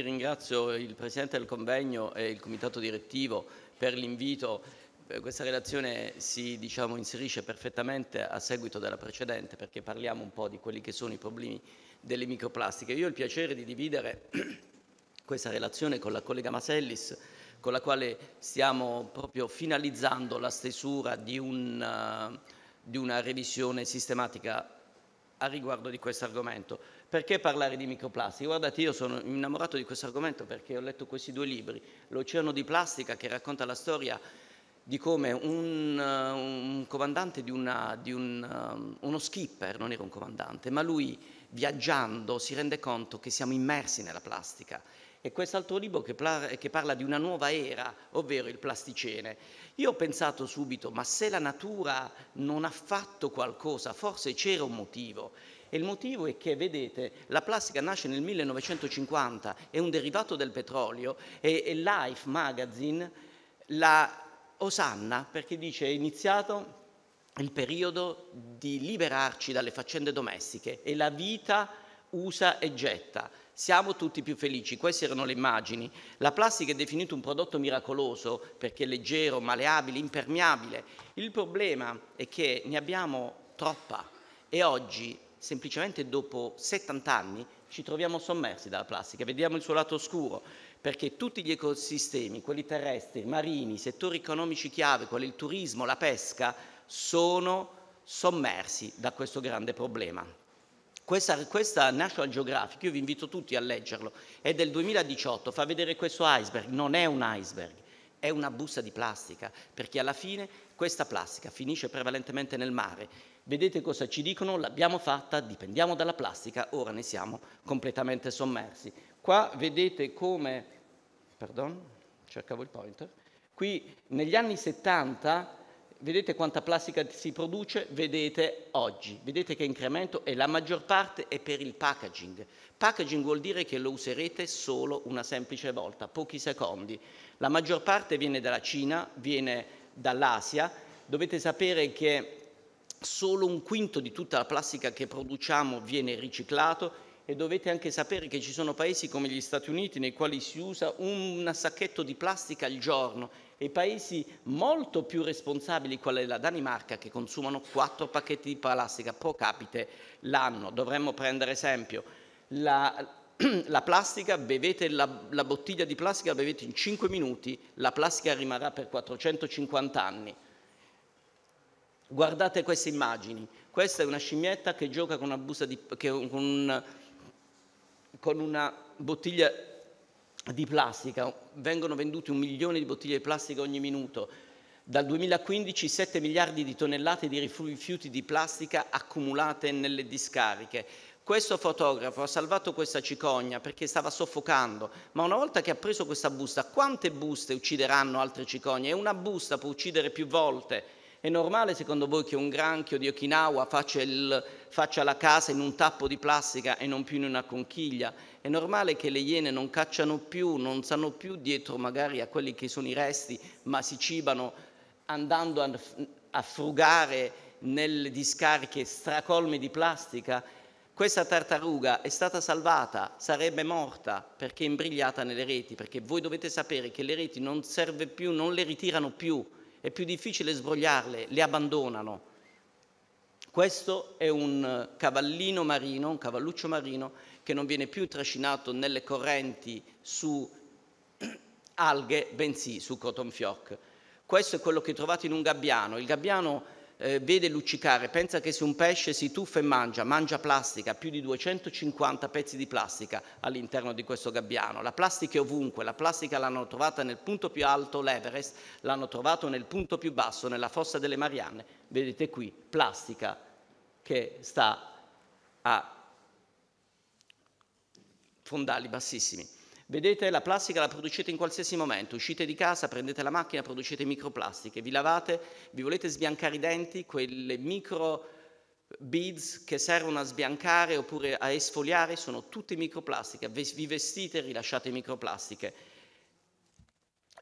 ringrazio il Presidente del Convegno e il Comitato Direttivo per l'invito. Eh, questa relazione si diciamo, inserisce perfettamente a seguito della precedente perché parliamo un po' di quelli che sono i problemi delle microplastiche. Io ho il piacere di dividere questa relazione con la collega Masellis con la quale stiamo proprio finalizzando la stesura di, un, eh, di una revisione sistematica a riguardo di questo argomento. Perché parlare di microplastica? Guardate, io sono innamorato di questo argomento perché ho letto questi due libri, L'Oceano di Plastica che racconta la storia di come un, un comandante di, una, di un, um, uno skipper, non era un comandante, ma lui viaggiando si rende conto che siamo immersi nella plastica e quest'altro libro che, che parla di una nuova era, ovvero il plasticene. Io ho pensato subito, ma se la natura non ha fatto qualcosa, forse c'era un motivo. E il motivo è che, vedete, la plastica nasce nel 1950, è un derivato del petrolio e, e Life Magazine la osanna perché dice è iniziato il periodo di liberarci dalle faccende domestiche e la vita usa e getta. Siamo tutti più felici, queste erano le immagini. La plastica è definita un prodotto miracoloso perché è leggero, maleabile, impermeabile. Il problema è che ne abbiamo troppa e oggi, semplicemente dopo 70 anni, ci troviamo sommersi dalla plastica, vediamo il suo lato oscuro, perché tutti gli ecosistemi, quelli terrestri, marini, settori economici chiave, quali il turismo, la pesca, sono sommersi da questo grande problema. Questa, questa, National Geographic, io vi invito tutti a leggerlo, è del 2018, fa vedere questo iceberg, non è un iceberg, è una busta di plastica, perché alla fine questa plastica finisce prevalentemente nel mare. Vedete cosa ci dicono? L'abbiamo fatta, dipendiamo dalla plastica, ora ne siamo completamente sommersi. Qua vedete come... Pardon, cercavo il pointer. Qui negli anni 70 Vedete quanta plastica si produce? Vedete oggi, vedete che incremento e la maggior parte è per il packaging. Packaging vuol dire che lo userete solo una semplice volta, pochi secondi. La maggior parte viene dalla Cina, viene dall'Asia. Dovete sapere che solo un quinto di tutta la plastica che produciamo viene riciclato e dovete anche sapere che ci sono paesi come gli Stati Uniti nei quali si usa un sacchetto di plastica al giorno e paesi molto più responsabili quale la Danimarca che consumano quattro pacchetti di plastica pro capite l'anno. Dovremmo prendere esempio la, la plastica, bevete la, la, bottiglia di plastica, bevete in 5 minuti, la plastica rimarrà per 450 anni. Guardate queste immagini, questa è una scimmietta che gioca con, di, che, con un con una bottiglia di plastica, vengono vendute un milione di bottiglie di plastica ogni minuto, dal 2015 7 miliardi di tonnellate di rifiuti di plastica accumulate nelle discariche. Questo fotografo ha salvato questa cicogna perché stava soffocando, ma una volta che ha preso questa busta, quante buste uccideranno altre cicogne? E una busta può uccidere più volte è normale secondo voi che un granchio di Okinawa faccia, il, faccia, la casa in un tappo di plastica e non più in una conchiglia? È normale che le iene non cacciano più, non stanno più dietro magari a quelli che sono i resti, ma si cibano andando a, a frugare nelle discariche stracolme di plastica? Questa tartaruga è stata salvata, sarebbe morta perché è imbrigliata nelle reti, perché voi dovete sapere che le reti non serve più, non le ritirano più è più difficile sbrogliarle, le abbandonano. Questo è un eh, cavallino marino, un cavalluccio marino, che non viene più trascinato nelle correnti su alghe, bensì su fioc. Questo è quello che trovate in un gabbiano. Il gabbiano eh, vede luccicare, pensa che se un pesce si tuffa e mangia, mangia plastica, più di 250 pezzi di plastica all'interno di questo gabbiano. La plastica è ovunque, la plastica l'hanno trovata nel punto più alto, l'Everest, l'hanno trovato nel punto più basso, nella fossa delle Marianne. Vedete qui, plastica che sta a fondali bassissimi. Vedete, la plastica la producete in qualsiasi momento, uscite di casa, prendete la macchina, producete microplastiche, vi lavate, vi volete sbiancare i denti, quelle micro beads che servono a sbiancare oppure a esfoliare sono tutte microplastiche, vi vestite e rilasciate microplastiche.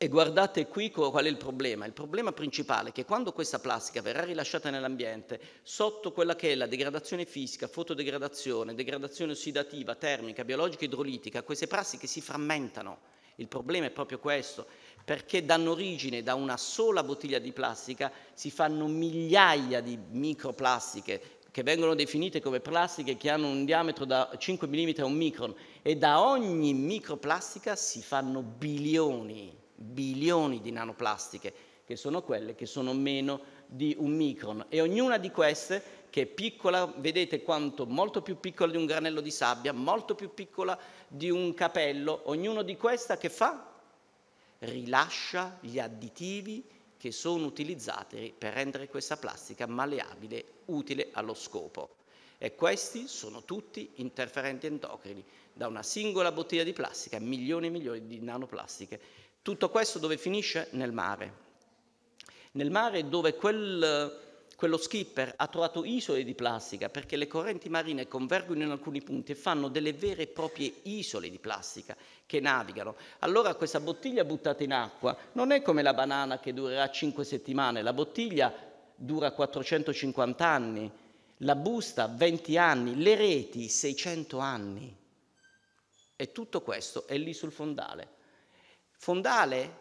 E guardate qui qual è il problema. Il problema principale è che quando questa plastica verrà rilasciata nell'ambiente, sotto quella che è la degradazione fisica, fotodegradazione, degradazione ossidativa, termica, biologica, idrolitica, queste plastiche si frammentano. Il problema è proprio questo, perché danno origine da una sola bottiglia di plastica, si fanno migliaia di microplastiche che vengono definite come plastiche che hanno un diametro da 5 mm a un micron e da ogni microplastica si fanno bilioni bilioni di nanoplastiche, che sono quelle che sono meno di un micron. E ognuna di queste, che è piccola, vedete quanto molto più piccola di un granello di sabbia, molto più piccola di un capello, ognuna di queste che fa? Rilascia gli additivi che sono utilizzati per rendere questa plastica malleabile, utile allo scopo. E questi sono tutti interferenti endocrini da una singola bottiglia di plastica milioni e milioni di nanoplastiche. Tutto questo dove finisce? Nel mare. Nel mare dove quel, quello skipper ha trovato isole di plastica perché le correnti marine convergono in alcuni punti e fanno delle vere e proprie isole di plastica che navigano. Allora questa bottiglia buttata in acqua non è come la banana che durerà 5 settimane, la bottiglia dura 450 anni, la busta 20 anni, le reti 600 anni. E tutto questo è lì sul fondale. Fondale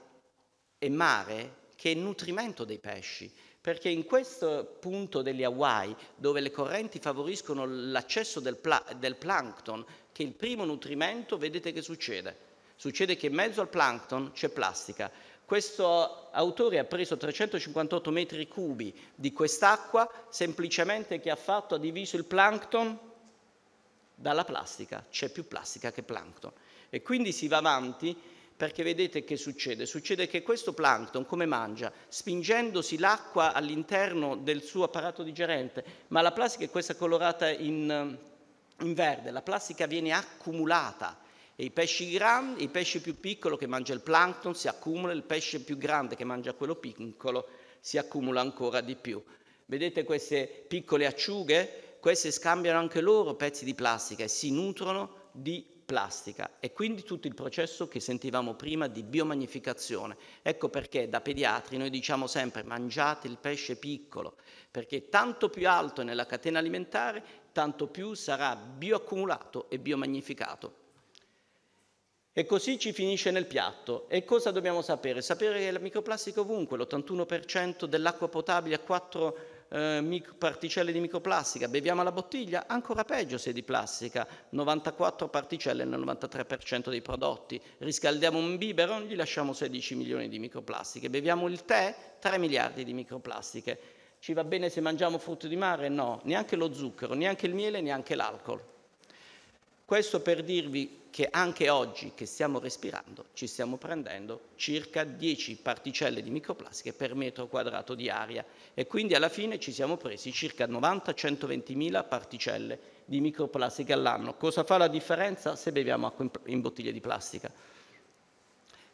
e mare che è nutrimento dei pesci, perché in questo punto degli Hawaii, dove le correnti favoriscono l'accesso del, pla- del plankton, che è il primo nutrimento, vedete che succede? Succede che in mezzo al plankton c'è plastica. Questo autore ha preso 358 metri cubi di quest'acqua, semplicemente che ha fatto, ha diviso il plankton dalla plastica c'è più plastica che plancton. E quindi si va avanti perché vedete che succede? Succede che questo plancton come mangia? Spingendosi l'acqua all'interno del suo apparato digerente, ma la plastica è questa colorata in, eh, in verde, la plastica viene accumulata e i pesci grandi, il pesce più piccolo che mangia il plancton si accumula, il pesce più grande che mangia quello piccolo si accumula ancora di più. Vedete queste piccole acciughe? queste scambiano anche loro pezzi di plastica e si nutrono di plastica e quindi tutto il processo che sentivamo prima di biomagnificazione. Ecco perché da pediatri noi diciamo sempre mangiate il pesce piccolo, perché tanto più alto nella catena alimentare, tanto più sarà bioaccumulato e biomagnificato. E così ci finisce nel piatto. E cosa dobbiamo sapere? Sapere che la microplastica ovunque, l'81% dell'acqua potabile a 4 eh, particelle di microplastica, beviamo la bottiglia, ancora peggio se è di plastica, 94 particelle nel 93% dei prodotti, riscaldiamo un biberon, gli lasciamo 16 milioni di microplastiche, beviamo il tè, 3 miliardi di microplastiche. Ci va bene se mangiamo frutti di mare? No, neanche lo zucchero, neanche il miele, neanche l'alcol. Questo per dirvi che anche oggi che stiamo respirando ci stiamo prendendo circa 10 particelle di microplastiche per metro quadrato di aria e quindi alla fine ci siamo presi circa 90-120 mila particelle di microplastiche all'anno. Cosa fa la differenza se beviamo acqua in bottiglie di plastica?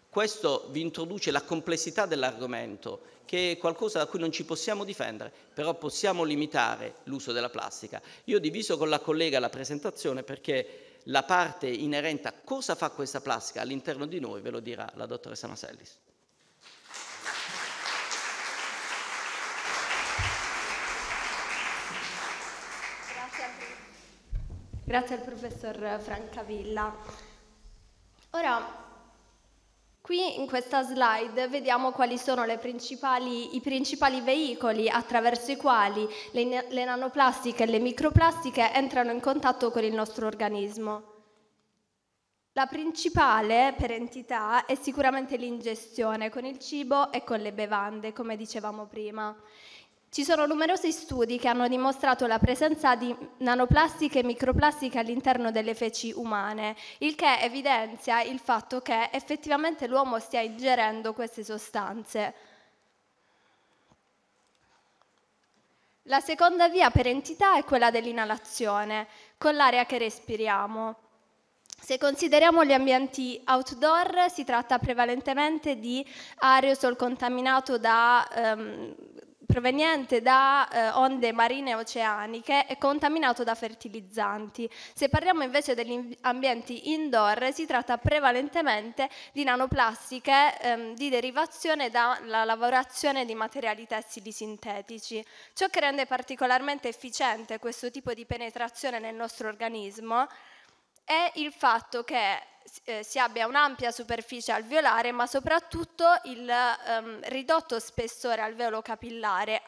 Questo vi introduce la complessità dell'argomento, che è qualcosa da cui non ci possiamo difendere, però possiamo limitare l'uso della plastica. Io ho diviso con la collega la presentazione perché la parte inerente a cosa fa questa plastica all'interno di noi ve lo dirà la dottoressa Masellis. Grazie al professor Francavilla. Ora Qui in questa slide vediamo quali sono principali, i principali veicoli attraverso i quali le, le nanoplastiche e le microplastiche entrano in contatto con il nostro organismo. La principale per entità è sicuramente l'ingestione con il cibo e con le bevande, come dicevamo prima. Ci sono numerosi studi che hanno dimostrato la presenza di nanoplastiche e microplastiche all'interno delle feci umane, il che evidenzia il fatto che effettivamente l'uomo stia ingerendo queste sostanze. La seconda via per entità è quella dell'inalazione, con l'aria che respiriamo. Se consideriamo gli ambienti outdoor si tratta prevalentemente di aerosol contaminato da... Um, proveniente da eh, onde marine oceaniche e contaminato da fertilizzanti. Se parliamo invece degli ambienti indoor, si tratta prevalentemente di nanoplastiche ehm, di derivazione dalla lavorazione di materiali tessili sintetici, ciò che rende particolarmente efficiente questo tipo di penetrazione nel nostro organismo è il fatto che eh, si abbia un'ampia superficie alveolare ma soprattutto il ehm, ridotto spessore alveolo capillare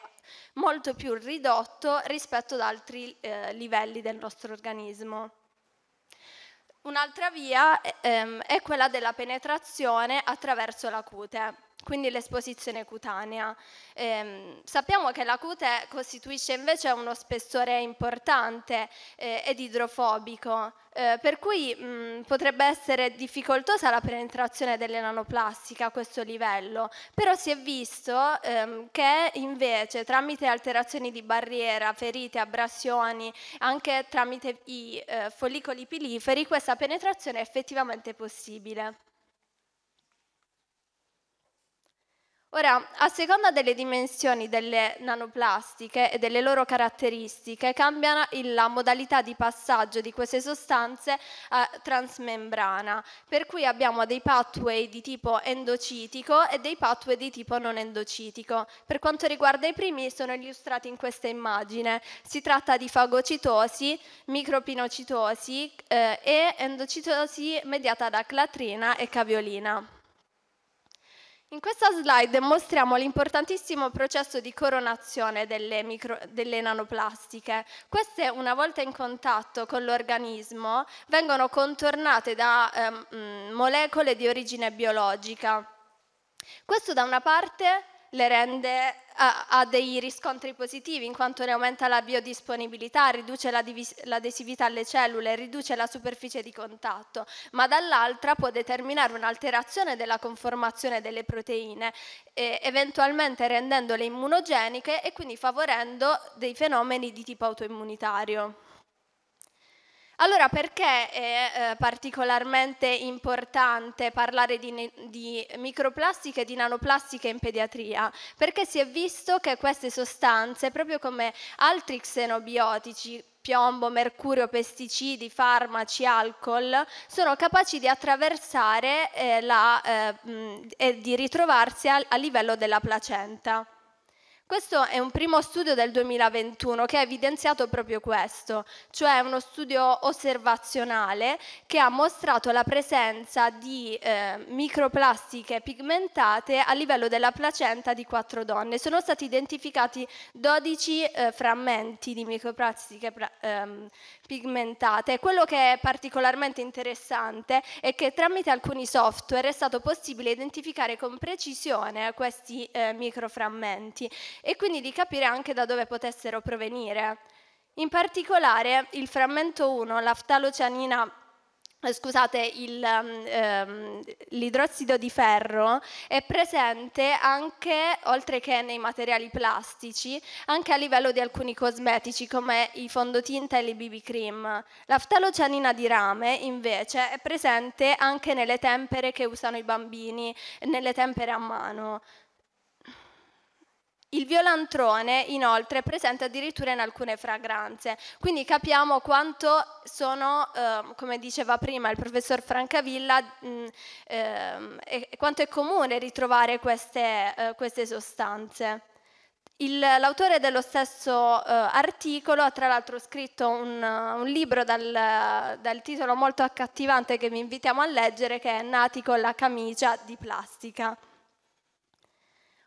molto più ridotto rispetto ad altri eh, livelli del nostro organismo. Un'altra via eh, ehm, è quella della penetrazione attraverso la cute quindi l'esposizione cutanea. Eh, sappiamo che la cute costituisce invece uno spessore importante eh, ed idrofobico, eh, per cui mh, mm, potrebbe essere difficoltosa la penetrazione delle nanoplastiche a questo livello, però si è visto ehm, che invece tramite alterazioni di barriera, ferite, abrasioni, anche tramite i eh, follicoli piliferi, questa penetrazione è effettivamente possibile. Ora, a seconda delle dimensioni delle nanoplastiche e delle loro caratteristiche, cambia la modalità di passaggio di queste sostanze a transmembrana, per cui abbiamo dei pathway di tipo endocitico e dei pathway di tipo non endocitico. Per quanto riguarda i primi, sono illustrati in questa immagine. Si tratta di fagocitosi, micropinocitosi eh, e endocitosi mediata da clatrina e caviolina. In questa slide mostriamo l'importantissimo processo di coronazione delle, micro, delle, nanoplastiche. Queste, una volta in contatto con l'organismo, vengono contornate da ehm, mm, molecole di origine biologica. Questo da una parte le rende, ha, dei riscontri positivi in quanto ne aumenta la biodisponibilità, riduce l'adesività alle cellule, riduce la superficie di contatto, ma dall'altra può determinare un'alterazione della conformazione delle proteine, eh, eventualmente rendendole immunogeniche e quindi favorendo dei fenomeni di tipo autoimmunitario. Allora, perché è eh, particolarmente importante parlare di, di microplastiche e di nanoplastiche in pediatria? Perché si è visto che queste sostanze, proprio come altri xenobiotici, piombo, mercurio, pesticidi, farmaci, alcol, sono capaci di attraversare eh, eh, e di ritrovarsi a, a livello della placenta. Questo è un primo studio del 2021 che ha evidenziato proprio questo, cioè uno studio osservazionale che ha mostrato la presenza di eh, microplastiche pigmentate a livello della placenta di quattro donne. Sono stati identificati 12 eh, frammenti di microplastiche ehm, pigmentate. Quello che è particolarmente interessante è che tramite alcuni software è stato possibile identificare con precisione questi eh, microframmenti e quindi di capire anche da dove potessero provenire. In particolare il frammento 1, la eh, scusate, ehm, ehm, l'idrossido ehm, di ferro è presente anche, oltre che nei materiali plastici, anche a livello di alcuni cosmetici come i fondotinta e le BB cream. L'aftalocianina di rame, invece, è presente anche nelle tempere che usano i bambini, nelle tempere a mano. Il violantrone inoltre è presente addirittura in alcune fragranze, quindi capiamo quanto sono, eh, come diceva prima il professor Francavilla, mh, eh, quanto è comune ritrovare queste, eh, queste sostanze. l'autore dello stesso eh, articolo ha tra l'altro scritto un, un libro dal, dal titolo molto accattivante che vi invitiamo a leggere che è Nati con la camicia di plastica.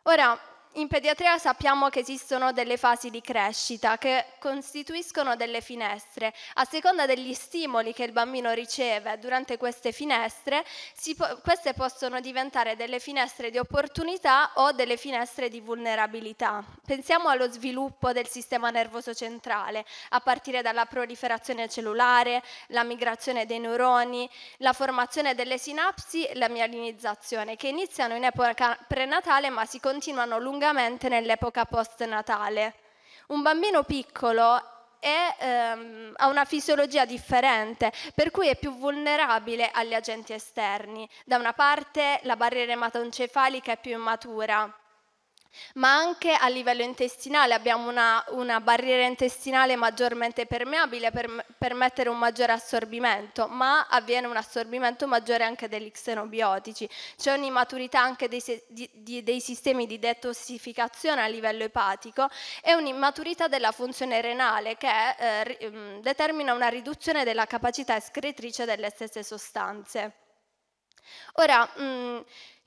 Ora, in pediatria sappiamo che esistono delle fasi di crescita che costituiscono delle finestre. A seconda degli stimoli che il bambino riceve durante queste finestre, po queste possono diventare delle finestre di opportunità o delle finestre di vulnerabilità. Pensiamo allo sviluppo del sistema nervoso centrale, a partire dalla proliferazione cellulare, la migrazione dei neuroni, la formazione delle sinapsi la mialinizzazione, che iniziano in epoca prenatale ma si continuano lungo lungamente nell'epoca postnatale. Un bambino piccolo è, ehm, ha una fisiologia differente, per cui è più vulnerabile agli agenti esterni. Da una parte la barriera ematoencefalica è più immatura, ma anche a livello intestinale abbiamo una, una barriera intestinale maggiormente permeabile per permettere un maggiore assorbimento, ma avviene un assorbimento maggiore anche degli xenobiotici, c'è un'immaturità anche dei, di, di, dei, sistemi di detossificazione a livello epatico e un'immaturità della funzione renale che eh, mm, determina una riduzione della capacità escretrice delle stesse sostanze. Ora, mh, mm,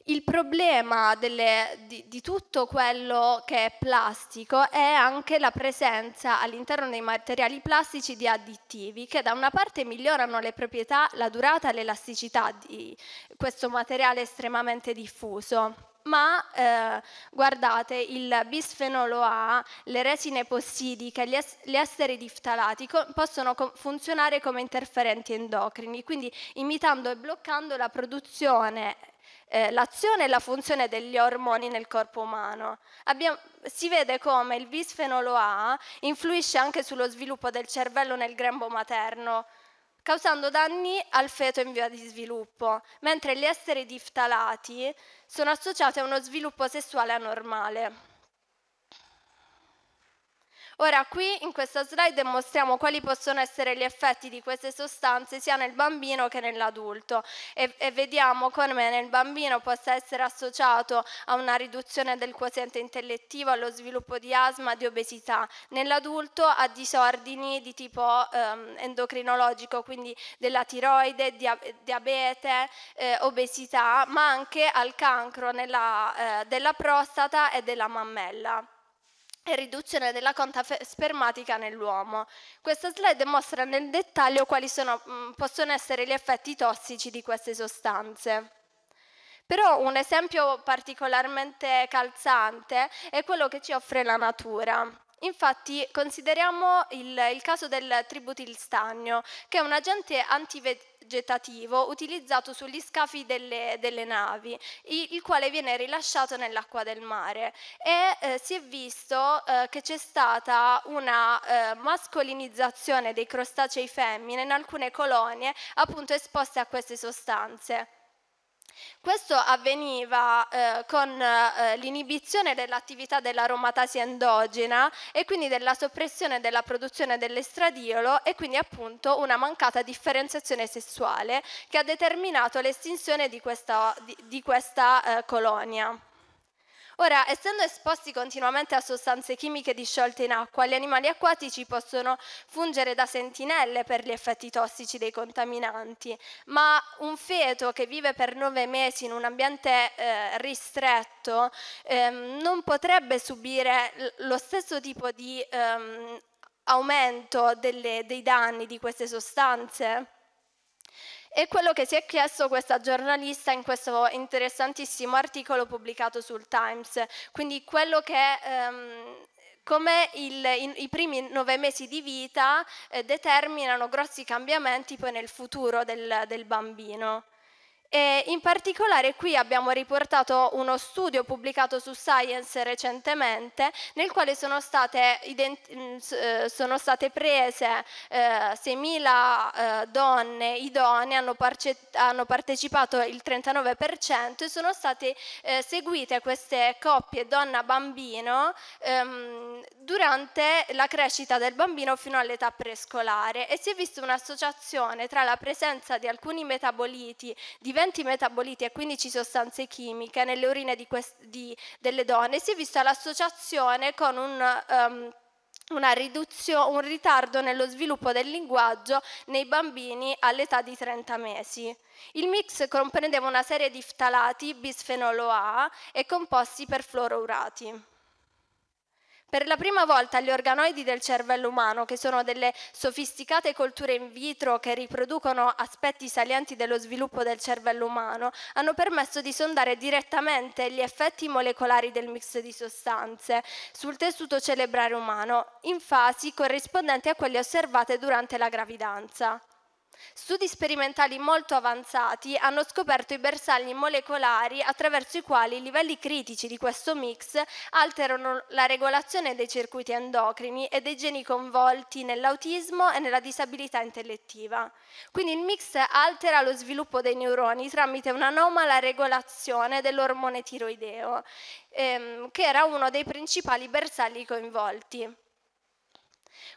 il problema delle, di, di, tutto quello che è plastico è anche la presenza all'interno dei materiali plastici di additivi che da una parte migliorano le proprietà, la durata e l'elasticità di questo materiale estremamente diffuso. Ma eh, guardate, il bisfenolo A, le resine possidiche, gli, es gli esteri diftalati co possono co funzionare come interferenti endocrini, quindi imitando e bloccando la produzione eh, l'azione e la funzione degli ormoni nel corpo umano. Abbiamo, si vede come il bisfenolo A influisce anche sullo sviluppo del cervello nel grembo materno, causando danni al feto in via di sviluppo, mentre gli esteri diftalati sono associati a uno sviluppo sessuale anormale. Ora qui in questa slide mostriamo quali possono essere gli effetti di queste sostanze sia nel bambino che nell'adulto e, e, vediamo come nel bambino possa essere associato a una riduzione del quoziente intellettivo, allo sviluppo di asma, di obesità, nell'adulto a disordini di tipo ehm, endocrinologico, quindi della tiroide, dia diabete, eh, obesità, ma anche al cancro nella, eh, della prostata e della mammella e riduzione della conta spermatica nell'uomo. Questa slide mostra nel dettaglio quali sono, possono essere gli effetti tossici di queste sostanze. Però un esempio particolarmente calzante è quello che ci offre la natura. Infatti consideriamo il, il caso del tributilstagno, che è un agente antivegetativo utilizzato sugli scafi delle, delle, navi, il quale viene rilasciato nell'acqua del mare e eh, si è visto eh, che c'è stata una eh, mascolinizzazione dei crostacei femmine in alcune colonie appunto esposte a queste sostanze. Questo avveniva eh, con eh, l'inibizione dell'attività dell'aromatasi endogena e quindi della soppressione della produzione dell'estradiolo e quindi appunto una mancata differenziazione sessuale che ha determinato l'estinzione di questa, di, di questa eh, colonia. Ora, essendo esposti continuamente a sostanze chimiche disciolte in acqua, gli animali acquatici possono fungere da sentinelle per gli effetti tossici dei contaminanti, ma un feto che vive per nove mesi in un ambiente eh, ristretto ehm, non potrebbe subire lo stesso tipo di ehm, aumento delle, dei danni di queste sostanze? E quello che si è chiesto questa giornalista in questo interessantissimo articolo pubblicato sul Times, quindi quello che ehm, come il, i, i, primi nove mesi di vita eh, determinano grossi cambiamenti poi nel futuro del, del bambino. E in particolare qui abbiamo riportato uno studio pubblicato su Science recentemente nel quale sono state, mm, eh, sono state prese eh, 6.000 eh, donne idonee, hanno, hanno, partecipato il 39% e sono state eh, seguite queste coppie donna-bambino ehm, durante la crescita del bambino fino all'età prescolare e si è vista un'associazione tra la presenza di alcuni metaboliti diversi agenti metaboliti e quindi sostanze chimiche nelle urine di di, delle donne si è vista l'associazione con un... Um, un ritardo nello sviluppo del linguaggio nei bambini all'età di 30 mesi. Il mix comprendeva una serie di ftalati, bisfenolo A e composti perfluorourati. Per la prima volta gli organoidi del cervello umano, che sono delle sofisticate colture in vitro che riproducono aspetti salienti dello sviluppo del cervello umano, hanno permesso di sondare direttamente gli effetti molecolari del mix di sostanze sul tessuto cerebrale umano, in fasi corrispondenti a quelle osservate durante la gravidanza. Studi sperimentali molto avanzati hanno scoperto i bersagli molecolari attraverso i quali i livelli critici di questo mix alterano la regolazione dei circuiti endocrini e dei geni coinvolti nell'autismo e nella disabilità intellettiva. Quindi il mix altera lo sviluppo dei neuroni tramite un'anomala regolazione dell'ormone tiroideo, ehm, che era uno dei principali bersagli coinvolti.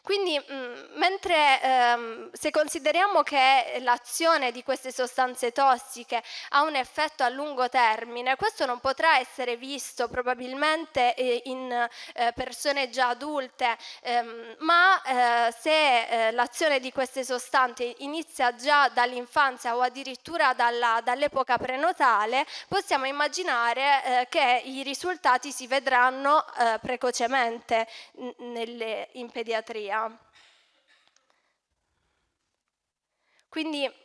Quindi mm, mentre ehm, se consideriamo che l'azione di queste sostanze tossiche ha un effetto a lungo termine, questo non potrà essere visto probabilmente eh, in eh, persone già adulte, ehm, ma eh, se eh, l'azione di queste sostanze inizia già dall'infanzia o addirittura dall'epoca prenotale, possiamo immaginare eh, che i risultati si vedranno eh, precocemente nelle, in pediatria pediatria. Quindi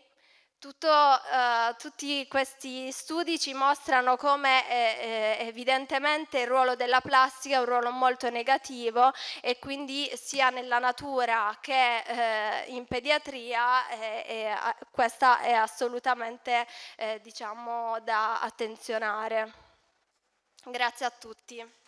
tutto, eh, tutti questi studi ci mostrano come eh, eh, evidentemente il ruolo della plastica è un ruolo molto negativo e quindi sia nella natura che eh, in pediatria eh, questa è assolutamente eh, diciamo, da attenzionare. Grazie a tutti.